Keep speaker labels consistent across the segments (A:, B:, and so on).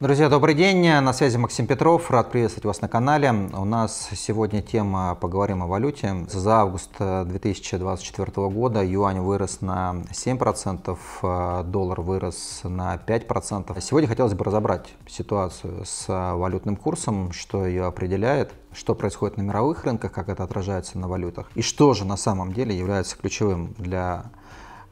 A: Друзья, добрый день. На связи Максим Петров. Рад приветствовать вас на канале. У нас сегодня тема «Поговорим о валюте». За август 2024 э, года юань вырос на 7%, э, доллар вырос на 5%. Сегодня хотелось бы разобрать ситуацию с валютным курсом, что ее определяет, что происходит на мировых рынках, как это отражается на валютах и что же на самом деле является ключевым для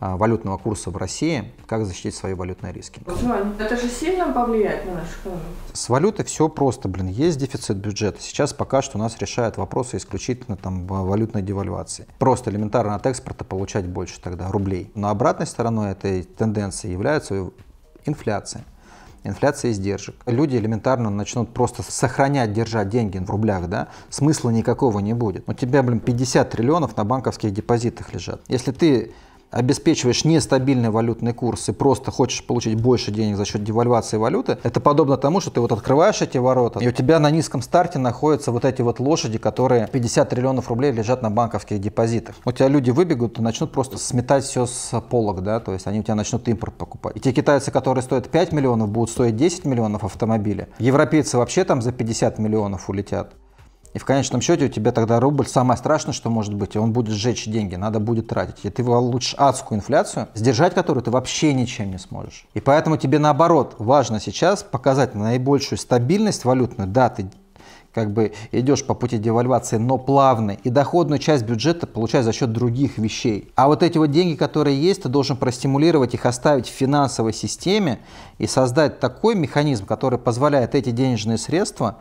A: а, валютного курса в России, как защитить свои валютные риски. Джон, это же сильно повлияет на нашу экономику? С валютой все просто, блин, есть дефицит бюджета. Сейчас пока что у нас решают вопросы исключительно там валютной девальвации. Просто элементарно от экспорта получать больше тогда рублей. Но обратной стороной этой тенденции является инфляция инфляция издержек. Люди элементарно начнут просто сохранять, держать деньги в рублях, да, смысла никакого не будет. У тебя, блин, 50 триллионов на банковских депозитах лежат. Если ты обеспечиваешь нестабильный валютный курс и просто хочешь получить больше денег за счет девальвации валюты, это подобно тому, что ты вот открываешь эти ворота, и у тебя на низком старте находятся вот эти вот лошади, которые 50 триллионов рублей лежат на банковских депозитах. У тебя люди выбегут и начнут просто сметать все с полок, да, то есть они у тебя начнут импорт покупать. И те китайцы, которые стоят 5 миллионов, будут стоить 10 миллионов автомобиля. Европейцы вообще там за 50 миллионов улетят. И в конечном счете у тебя тогда рубль самое страшное, что может быть, он будет сжечь деньги, надо будет тратить. И ты получишь адскую инфляцию, сдержать которую ты вообще ничем не сможешь. И поэтому тебе наоборот важно сейчас показать наибольшую стабильность валютную. Да, ты как бы идешь по пути девальвации, но плавный. И доходную часть бюджета получаешь за счет других вещей. А вот эти вот деньги, которые есть, ты должен простимулировать их оставить в финансовой системе и создать такой механизм, который позволяет эти денежные средства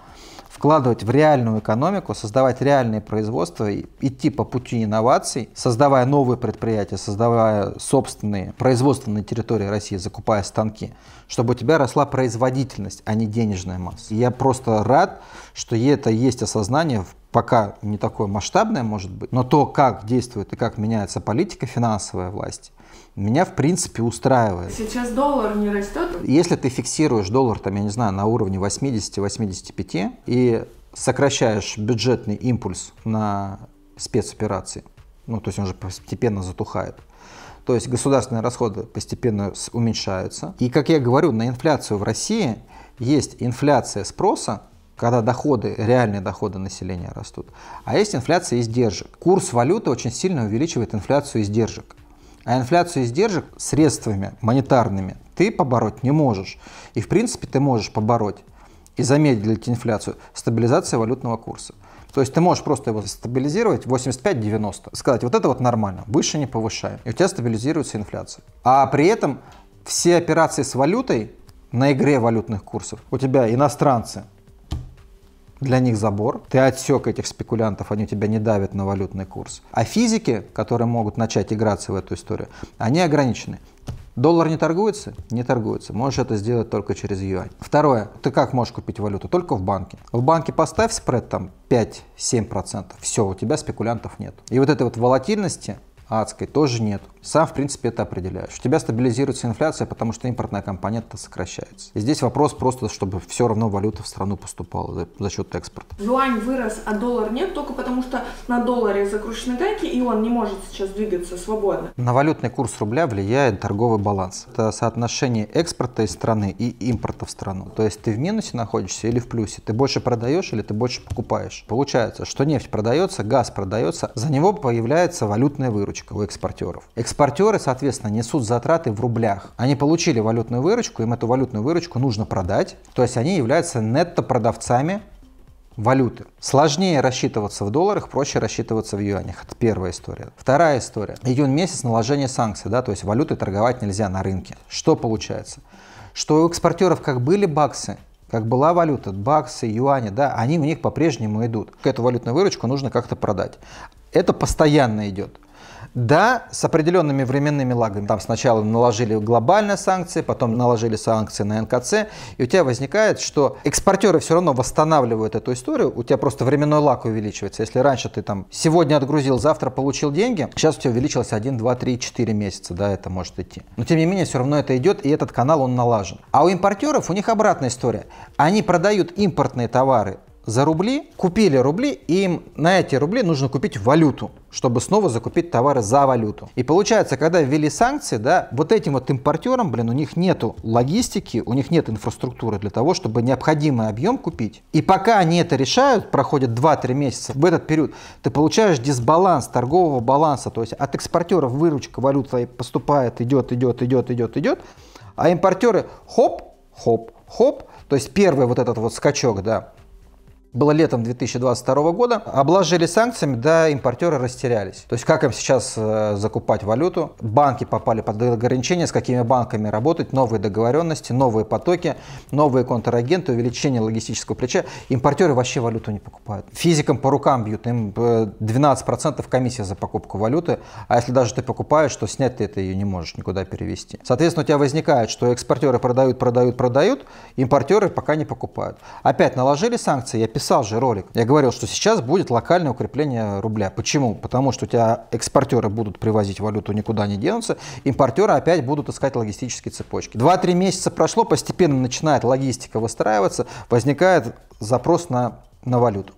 A: вкладывать в реальную экономику, создавать реальные производства, идти по пути инноваций, создавая новые предприятия, создавая собственные производственные территории России, закупая станки, чтобы у тебя росла производительность, а не денежная масса. И я просто рад, что и это есть осознание, пока не такое масштабное, может быть, но то, как действует и как меняется политика финансовая власть, меня в принципе устраивает. Сейчас доллар не растет? Если ты фиксируешь доллар, там, я не знаю, на уровне 80-85 и сокращаешь бюджетный импульс на спецоперации, ну, то есть он же постепенно затухает, то есть государственные расходы постепенно уменьшаются. И, как я говорю, на инфляцию в России есть инфляция спроса, когда доходы, реальные доходы населения растут. А есть инфляция издержек. Курс валюты очень сильно увеличивает инфляцию издержек. А инфляцию издержек средствами монетарными ты побороть не можешь. И в принципе ты можешь побороть и замедлить инфляцию стабилизация валютного курса. То есть ты можешь просто его стабилизировать 85-90, сказать, вот это вот нормально, выше не повышаем, и у тебя стабилизируется инфляция. А при этом все операции с валютой на игре валютных курсов у тебя иностранцы для них забор, ты отсек этих спекулянтов, они у тебя не давят на валютный курс. А физики, которые могут начать играться в эту историю, они ограничены. Доллар не торгуется? Не торгуется. Можешь это сделать только через юань. Второе. Ты как можешь купить валюту? Только в банке. В банке поставь спред там 5-7%. Все, у тебя спекулянтов нет. И вот этой вот волатильности адской тоже нет. Сам, в принципе, это определяешь. У тебя стабилизируется инфляция, потому что импортная компонента сокращается. И здесь вопрос просто, чтобы все равно валюта в страну поступала за, за счет экспорта. Юань вырос, а доллар нет, только потому что на долларе закручены гайки, и он не может сейчас двигаться свободно. На валютный курс рубля влияет торговый баланс. Это соотношение экспорта из страны и импорта в страну. То есть ты в минусе находишься или в плюсе? Ты больше продаешь или ты больше покупаешь? Получается, что нефть продается, газ продается, за него появляется валютная выручка выручка у экспортеров. Экспортеры, соответственно, несут затраты в рублях. Они получили валютную выручку, им эту валютную выручку нужно продать, то есть они являются нетто-продавцами валюты. Сложнее рассчитываться в долларах, проще рассчитываться в юанях. Это первая история. Вторая история. Июнь месяц наложение санкций, да, то есть валюты торговать нельзя на рынке. Что получается? Что у экспортеров как были баксы, как была валюта, баксы, юани, да, они у них по-прежнему идут. Эту валютную выручку нужно как-то продать. Это постоянно идет. Да, с определенными временными лагами. Там сначала наложили глобальные санкции, потом наложили санкции на НКЦ, и у тебя возникает, что экспортеры все равно восстанавливают эту историю, у тебя просто временной лаг увеличивается. Если раньше ты там сегодня отгрузил, завтра получил деньги, сейчас у тебя увеличилось 1, 2, 3, 4 месяца, да, это может идти. Но тем не менее, все равно это идет, и этот канал, он налажен. А у импортеров, у них обратная история. Они продают импортные товары за рубли, купили рубли, и им на эти рубли нужно купить валюту, чтобы снова закупить товары за валюту. И получается, когда ввели санкции, да, вот этим вот импортерам, блин, у них нету логистики, у них нет инфраструктуры для того, чтобы необходимый объем купить. И пока они это решают, проходят 2-3 месяца, в этот период ты получаешь дисбаланс торгового баланса, то есть от экспортеров выручка валюта поступает, идет, идет, идет, идет, идет, а импортеры хоп, хоп, хоп, то есть первый вот этот вот скачок, да, было летом 2022 года, обложили санкциями, да, импортеры растерялись. То есть как им сейчас э, закупать валюту? Банки попали под ограничения, с какими банками работать, новые договоренности, новые потоки, новые контрагенты, увеличение логистического плеча. Импортеры вообще валюту не покупают. Физикам по рукам бьют, им 12% э, комиссия за покупку валюты, а если даже ты покупаешь, то снять ты это ее не можешь никуда перевести. Соответственно, у тебя возникает, что экспортеры продают, продают, продают, импортеры пока не покупают. Опять наложили санкции, я писал же ролик. Я говорил, что сейчас будет локальное укрепление рубля. Почему? Потому что у тебя экспортеры будут привозить валюту, никуда не денутся, импортеры опять будут искать логистические цепочки. Два-три месяца прошло, постепенно начинает логистика выстраиваться, возникает запрос на, на валюту.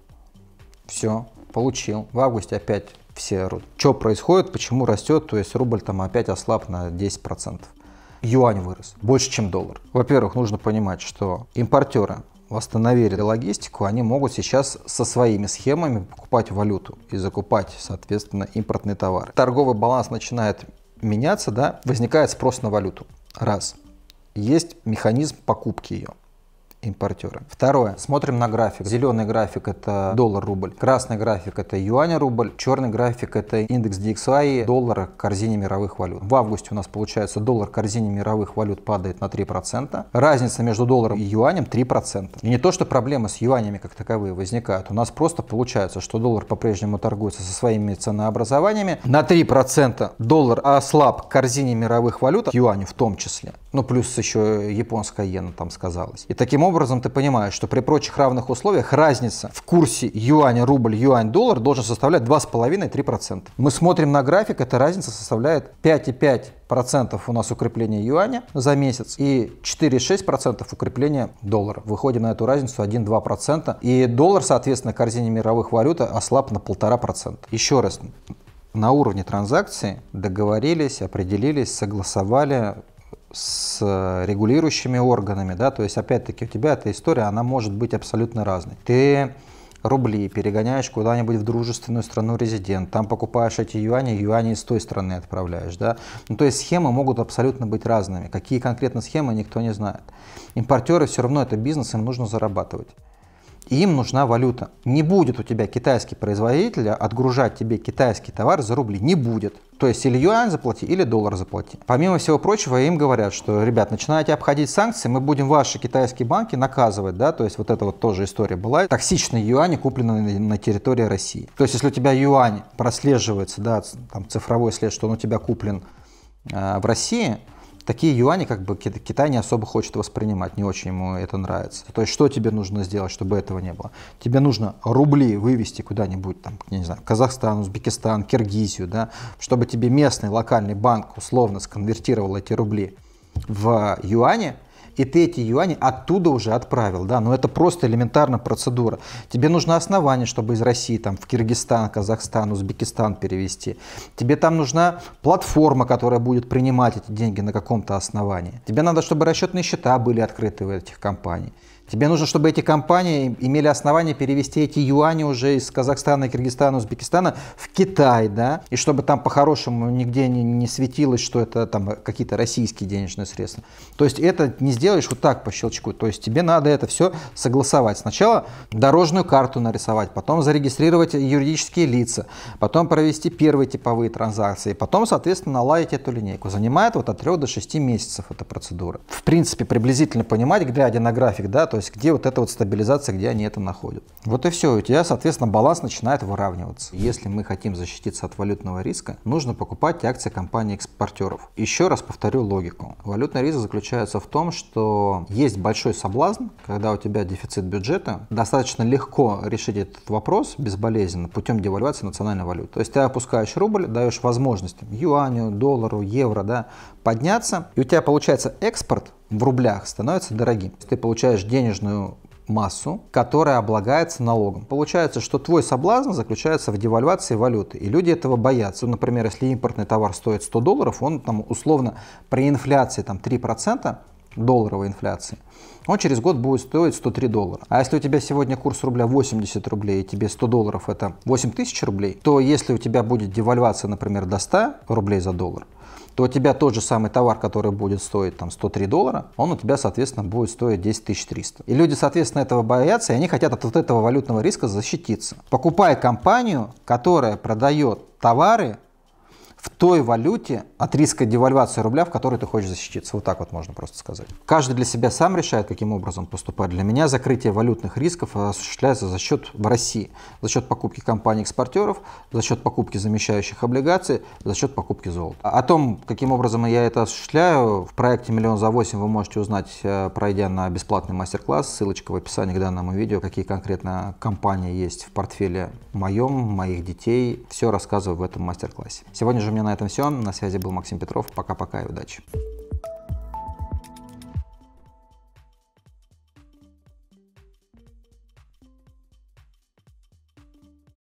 A: Все, получил. В августе опять все орут. Что происходит, почему растет, то есть рубль там опять ослаб на 10%. Юань вырос, больше, чем доллар. Во-первых, нужно понимать, что импортеры восстановили логистику, они могут сейчас со своими схемами покупать валюту и закупать, соответственно, импортные товары. Торговый баланс начинает меняться, да, возникает спрос на валюту. Раз. Есть механизм покупки ее импортера. Второе. Смотрим на график. Зеленый график это доллар-рубль, красный график это юань-рубль, черный график это индекс DXY доллара к корзине мировых валют. В августе у нас получается доллар к корзине мировых валют падает на 3%. Разница между долларом и юанем 3%. И не то, что проблемы с юанями как таковые возникают. У нас просто получается, что доллар по-прежнему торгуется со своими ценообразованиями. На 3% доллар ослаб к корзине мировых валют, к юаню в том числе. Ну, плюс еще японская иена там сказалась. И таким образом образом ты понимаешь, что при прочих равных условиях разница в курсе юаня-рубль, юань-доллар должен составлять 2,5-3%. Мы смотрим на график, эта разница составляет 5,5 процентов у нас укрепление юаня за месяц и 4,6 процентов укрепление доллара. Выходим на эту разницу 1-2 процента. И доллар, соответственно, корзине мировых валют ослаб на полтора процента. Еще раз, на уровне транзакции договорились, определились, согласовали с э, регулирующими органами, да, то есть опять-таки у тебя эта история, она может быть абсолютно разной. Ты рубли перегоняешь куда-нибудь в дружественную страну резидент, там покупаешь эти юани, юани из той страны отправляешь, да. Ну, то есть схемы могут абсолютно быть разными. Какие конкретно схемы, никто не знает. Импортеры все равно это бизнес, им нужно зарабатывать им нужна валюта. Не будет у тебя китайский производитель а отгружать тебе китайский товар за рубли. Не будет. То есть или юань заплати, или доллар заплати. Помимо всего прочего, им говорят, что, ребят, начинаете обходить санкции, мы будем ваши китайские банки наказывать, да, то есть вот это вот тоже история была. Токсичные юани куплены на территории России. То есть если у тебя юань прослеживается, да, там цифровой след, что он у тебя куплен э, в России, такие юани как бы Китай не особо хочет воспринимать, не очень ему это нравится. То есть что тебе нужно сделать, чтобы этого не было? Тебе нужно рубли вывести куда-нибудь, там, не знаю, Казахстан, Узбекистан, Киргизию, да, чтобы тебе местный локальный банк условно сконвертировал эти рубли в юани и ты эти юани оттуда уже отправил, да, но ну, это просто элементарная процедура. Тебе нужно основание, чтобы из России там в Киргизстан, Казахстан, Узбекистан перевести. Тебе там нужна платформа, которая будет принимать эти деньги на каком-то основании. Тебе надо, чтобы расчетные счета были открыты в этих компаниях. Тебе нужно, чтобы эти компании имели основания перевести эти юани уже из Казахстана, Киргизстана, Узбекистана в Китай, да, и чтобы там по-хорошему нигде не, не светилось, что это там какие-то российские денежные средства. То есть это не сделаешь вот так по щелчку, то есть тебе надо это все согласовать. Сначала дорожную карту нарисовать, потом зарегистрировать юридические лица, потом провести первые типовые транзакции, потом, соответственно, наладить эту линейку. Занимает вот от 3 до 6 месяцев эта процедура. В принципе, приблизительно понимать, глядя на график, да, то есть где вот эта вот стабилизация, где они это находят. Вот и все, у тебя, соответственно, баланс начинает выравниваться. Если мы хотим защититься от валютного риска, нужно покупать акции компаний-экспортеров. Еще раз повторю логику. Валютный риск заключается в том, что есть большой соблазн, когда у тебя дефицит бюджета, достаточно легко решить этот вопрос безболезненно путем девальвации национальной валюты. То есть ты опускаешь рубль, даешь возможность юаню, доллару, евро да, подняться, и у тебя получается экспорт в рублях становится дорогим. Ты получаешь денежную массу, которая облагается налогом. Получается, что твой соблазн заключается в девальвации валюты, и люди этого боятся. Например, если импортный товар стоит 100 долларов, он там условно при инфляции там 3%, долларовой инфляции, он через год будет стоить 103 доллара. А если у тебя сегодня курс рубля 80 рублей, и тебе 100 долларов это 8 тысяч рублей, то если у тебя будет девальвация, например, до 100 рублей за доллар, то у тебя тот же самый товар, который будет стоить там 103 доллара, он у тебя, соответственно, будет стоить 10 300. И люди, соответственно, этого боятся, и они хотят от вот этого валютного риска защититься. Покупая компанию, которая продает товары в той валюте от риска девальвации рубля, в которой ты хочешь защититься. Вот так вот можно просто сказать. Каждый для себя сам решает, каким образом поступать. Для меня закрытие валютных рисков э, осуществляется за счет в России, за счет покупки компаний-экспортеров, за счет покупки замещающих облигаций, за счет покупки золота. О том, каким образом я это осуществляю, в проекте «Миллион за 8» вы можете узнать, э, пройдя на бесплатный мастер-класс. Ссылочка в описании к данному видео, какие конкретно компании есть в портфеле моем, моих детей. Все рассказываю в этом мастер-классе. Сегодня же у меня на этом все. На связи был Максим Петров. Пока-пока и удачи.